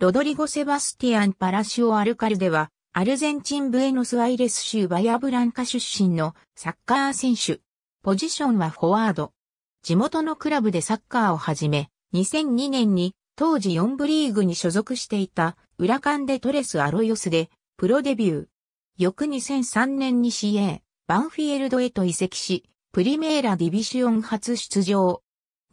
ロドリゴ・セバスティアン・パラシオ・アルカルデは、アルゼンチン・ブエノス・アイレス州バヤブランカ出身のサッカー選手。ポジションはフォワード。地元のクラブでサッカーを始め、2002年に当時4部リーグに所属していたウラカンデ・トレス・アロヨスでプロデビュー。翌2003年に CA、バンフィエルドへと移籍し、プリメーラ・ディビシオン初出場。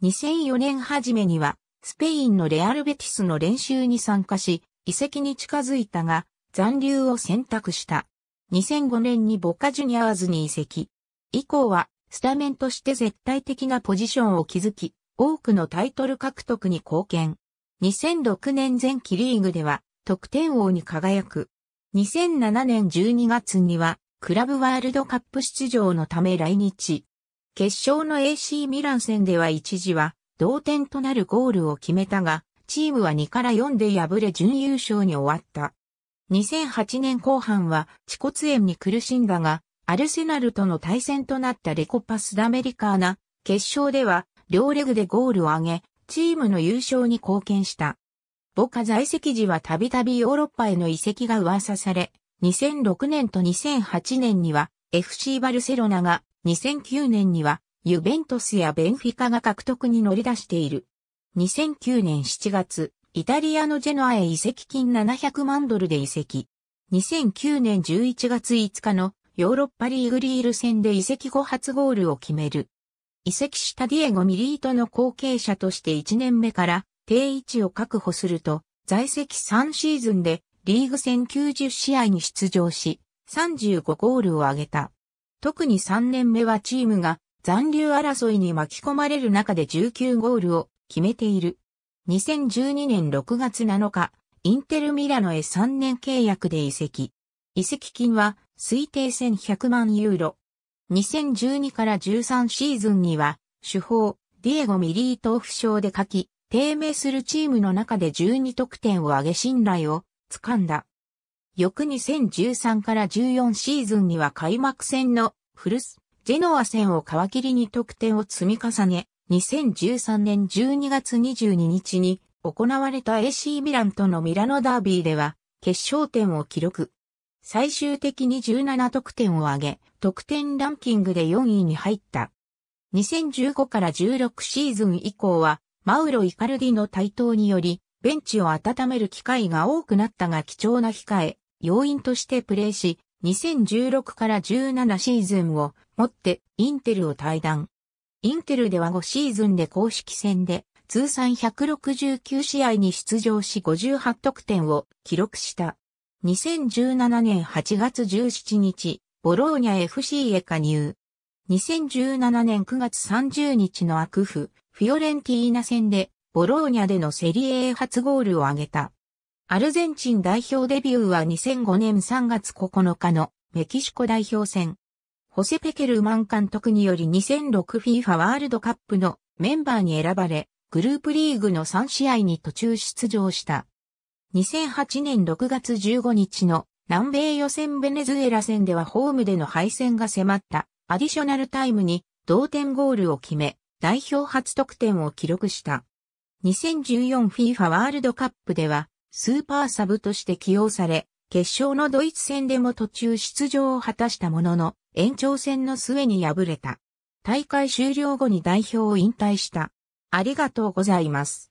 2004年初めにはスペインのレアルベティスの練習に参加し、移籍に近づいたが、残留を選択した。2005年にボカジュニアーズに移籍。以降は、スタメンとして絶対的なポジションを築き、多くのタイトル獲得に貢献。2006年前期リーグでは、得点王に輝く。2007年12月には、クラブワールドカップ出場のため来日。決勝の AC ミラン戦では一時は、同点となるゴールを決めたが、チームは2から4で敗れ準優勝に終わった。2008年後半は、地骨炎に苦しんだが、アルセナルとの対戦となったレコパスダメリカーナ、決勝では、両レグでゴールを挙げ、チームの優勝に貢献した。ボカ在籍時はたびたびヨーロッパへの移籍が噂され、2006年と2008年には FC バルセロナが、2009年にはユベントスやベンフィカが獲得に乗り出している。2009年7月、イタリアのジェノアへ移籍金700万ドルで移籍。2009年11月5日のヨーロッパリーグリール戦で移籍後初ゴールを決める。移籍したディエゴ・ミリートの後継者として1年目から定位置を確保すると、在籍3シーズンでリーグ戦90試合に出場し、35ゴールを挙げた。特に3年目はチームが残留争いに巻き込まれる中で19ゴールを決めている。2012年6月7日、インテルミラノへ3年契約で移籍。移籍金は推定1100万ユーロ。2012から13シーズンには、主砲、ディエゴ・ミリート負傷で書き、低迷するチームの中で12得点を挙げ信頼を掴んだ。翌2013から14シーズンには開幕戦のルスジェノア戦を皮切りに得点を積み重ね、2013年12月22日に行われた AC ミランとのミラノダービーでは決勝点を記録。最終的に17得点を挙げ、得点ランキングで4位に入った。2015から16シーズン以降は、マウロ・イカルディの台頭により、ベンチを温める機会が多くなったが貴重な控え、要因としてプレーし、2016から17シーズンをもってインテルを退団。インテルでは5シーズンで公式戦で通算169試合に出場し58得点を記録した。2017年8月17日、ボローニャ FC へ加入。2017年9月30日のアクフ、フィオレンティーナ戦で、ボローニャでのセリエ A 初ゴールを挙げた。アルゼンチン代表デビューは2005年3月9日のメキシコ代表戦。ホセペケルマン監督により 2006FIFA ワールドカップのメンバーに選ばれ、グループリーグの3試合に途中出場した。2008年6月15日の南米予選ベネズエラ戦ではホームでの敗戦が迫ったアディショナルタイムに同点ゴールを決め、代表初得点を記録した。2014FIFA ワールドカップではスーパーサブとして起用され、決勝のドイツ戦でも途中出場を果たしたものの、延長戦の末に敗れた。大会終了後に代表を引退した。ありがとうございます。